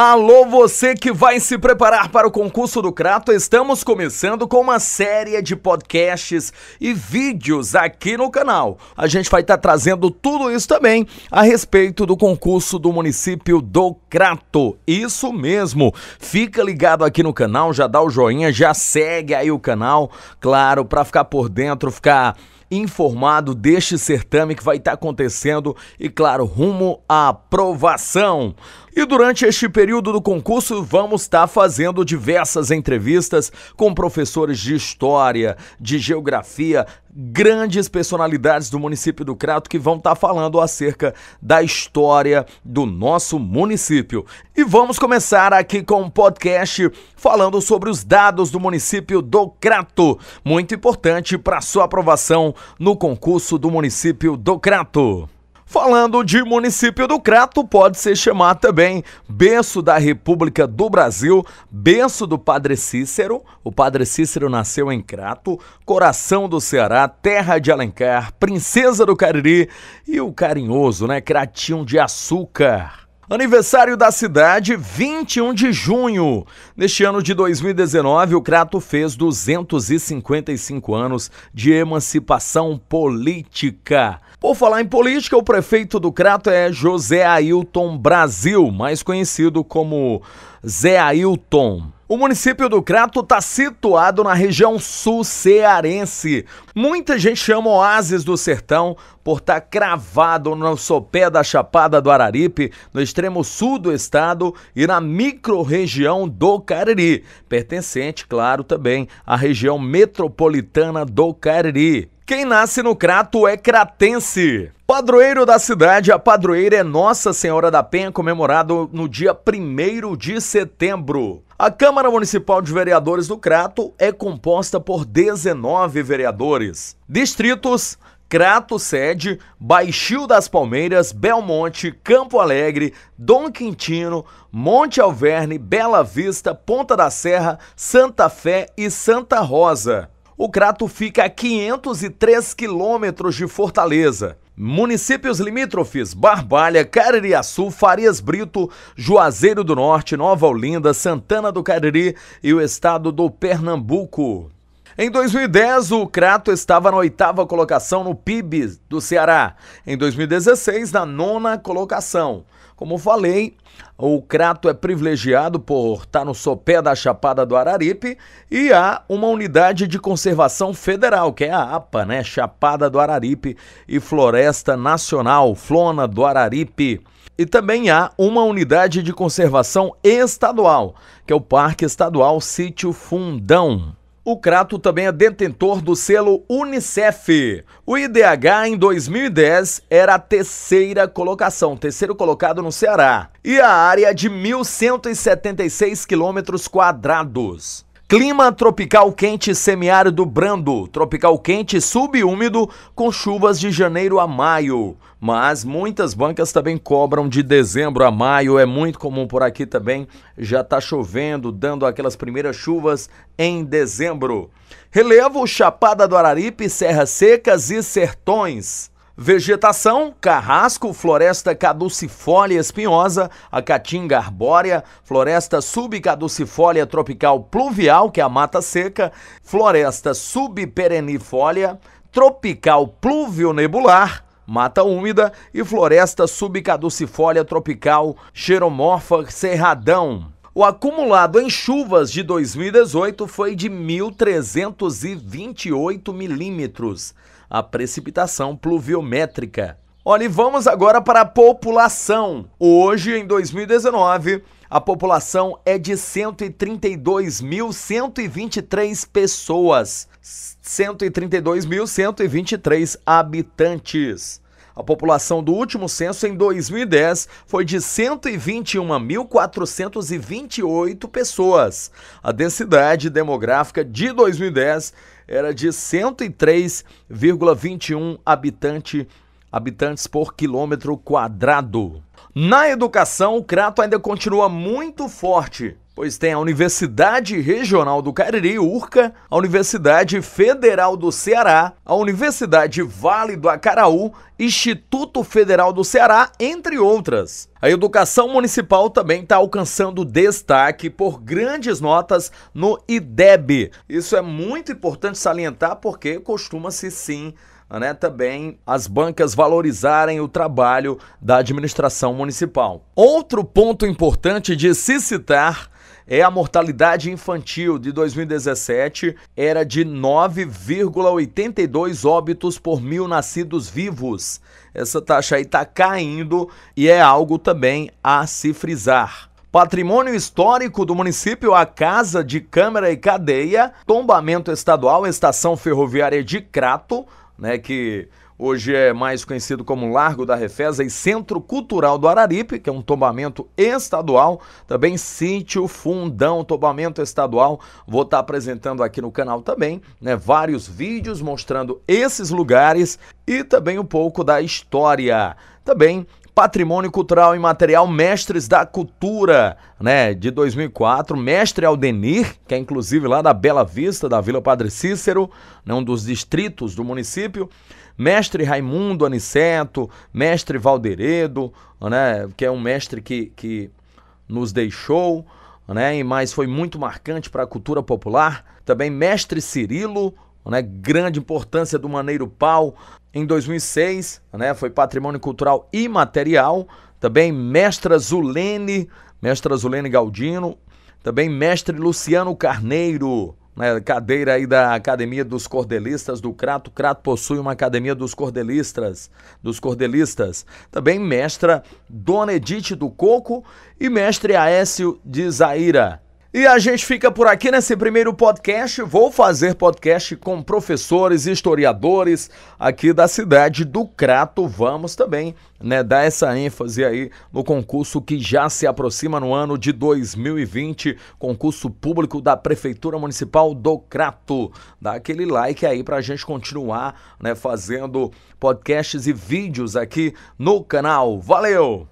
Alô, você que vai se preparar para o concurso do Crato, estamos começando com uma série de podcasts e vídeos aqui no canal. A gente vai estar tá trazendo tudo isso também a respeito do concurso do município do Crato. Isso mesmo. Fica ligado aqui no canal, já dá o joinha, já segue aí o canal, claro, para ficar por dentro, ficar informado deste certame que vai estar acontecendo e, claro, rumo à aprovação. E durante este período do concurso, vamos estar fazendo diversas entrevistas com professores de história, de geografia, grandes personalidades do município do Crato que vão estar tá falando acerca da história do nosso município. E vamos começar aqui com um podcast falando sobre os dados do município do Crato, muito importante para sua aprovação no concurso do município do Crato. Falando de município do Crato, pode ser chamado também berço da República do Brasil, berço do Padre Cícero. O Padre Cícero nasceu em Crato, coração do Ceará, terra de Alencar, princesa do Cariri e o carinhoso, né, Cratinho de Açúcar. Aniversário da cidade, 21 de junho. Neste ano de 2019, o Crato fez 255 anos de emancipação política. Por falar em política, o prefeito do Crato é José Ailton Brasil, mais conhecido como Zé Ailton. O município do Crato está situado na região sul cearense. Muita gente chama Oásis do Sertão por estar tá cravado no sopé da Chapada do Araripe, no extremo sul do estado e na microrregião do Cariri, pertencente, claro, também à região metropolitana do Cariri. Quem nasce no Crato é cratense. Padroeiro da cidade, a padroeira é Nossa Senhora da Penha, comemorado no dia 1 de setembro. A Câmara Municipal de Vereadores do Crato é composta por 19 vereadores. Distritos: Crato Sede, Baixio das Palmeiras, Belmonte, Campo Alegre, Dom Quintino, Monte Alverne, Bela Vista, Ponta da Serra, Santa Fé e Santa Rosa. O Crato fica a 503 quilômetros de Fortaleza. Municípios limítrofes: Barbalha, Caririaçu, Farias Brito, Juazeiro do Norte, Nova Olinda, Santana do Cariri e o estado do Pernambuco. Em 2010, o Crato estava na oitava colocação no PIB do Ceará. Em 2016, na nona colocação. Como falei, o Crato é privilegiado por estar no sopé da Chapada do Araripe e há uma unidade de conservação federal, que é a APA, né? Chapada do Araripe e Floresta Nacional, Flona do Araripe. E também há uma unidade de conservação estadual, que é o Parque Estadual Sítio Fundão. O Crato também é detentor do selo Unicef. O IDH em 2010 era a terceira colocação, terceiro colocado no Ceará, e a área é de 1.176 quilômetros quadrados. Clima tropical quente semiárido brando, tropical quente subúmido com chuvas de janeiro a maio. Mas muitas bancas também cobram de dezembro a maio, é muito comum por aqui também. Já está chovendo, dando aquelas primeiras chuvas em dezembro. Relevo Chapada do Araripe, Serras Secas e Sertões. Vegetação, carrasco, floresta caducifólia espinhosa, a caatinga arbórea, floresta subcaducifólia tropical pluvial, que é a mata seca, floresta subperenifólia, tropical pluvionebular, mata úmida e floresta subcaducifólia tropical xeromorfa cerradão. O acumulado em chuvas de 2018 foi de 1.328 milímetros a precipitação pluviométrica. Olha, e vamos agora para a população. Hoje, em 2019, a população é de 132.123 pessoas, 132.123 habitantes. A população do último censo em 2010 foi de 121.428 pessoas. A densidade demográfica de 2010 era de 103,21 habitante, habitantes por quilômetro quadrado. Na educação, o Crato ainda continua muito forte pois tem a Universidade Regional do Cariri, URCA, a Universidade Federal do Ceará, a Universidade Vale do Acaraú, Instituto Federal do Ceará, entre outras. A educação municipal também está alcançando destaque por grandes notas no IDEB. Isso é muito importante salientar porque costuma-se sim né, também as bancas valorizarem o trabalho da administração municipal. Outro ponto importante de se citar é a mortalidade infantil de 2017 era de 9,82 óbitos por mil nascidos vivos. Essa taxa aí está caindo e é algo também a se frisar. Patrimônio histórico do município, a Casa de Câmara e Cadeia, tombamento estadual, estação ferroviária de Crato, né, que hoje é mais conhecido como Largo da Refesa e Centro Cultural do Araripe, que é um tombamento estadual, também Sítio Fundão, tombamento estadual. Vou estar tá apresentando aqui no canal também, né, vários vídeos mostrando esses lugares e também um pouco da história. Também Patrimônio Cultural e Material Mestres da Cultura, né, de 2004, Mestre Aldenir, que é inclusive lá da Bela Vista, da Vila Padre Cícero, né, um dos distritos do município, Mestre Raimundo Aniceto, Mestre Valderedo, né, que é um mestre que, que nos deixou, né, mas foi muito marcante para a cultura popular, também Mestre Cirilo, né? Grande importância do Maneiro Pau. Em 2006, né? Foi patrimônio cultural imaterial. Também mestra Zulene, mestra Zulene Galdino. Também mestre Luciano Carneiro, né? Cadeira aí da Academia dos Cordelistas do Crato. Crato possui uma Academia dos Cordelistas, dos Cordelistas. Também mestra Dona Edith do Coco e mestre Aécio de Zaira. E a gente fica por aqui nesse primeiro podcast. Vou fazer podcast com professores, historiadores aqui da cidade do Crato. Vamos também né, dar essa ênfase aí no concurso que já se aproxima no ano de 2020, concurso público da Prefeitura Municipal do Crato. Dá aquele like aí para a gente continuar né, fazendo podcasts e vídeos aqui no canal. Valeu!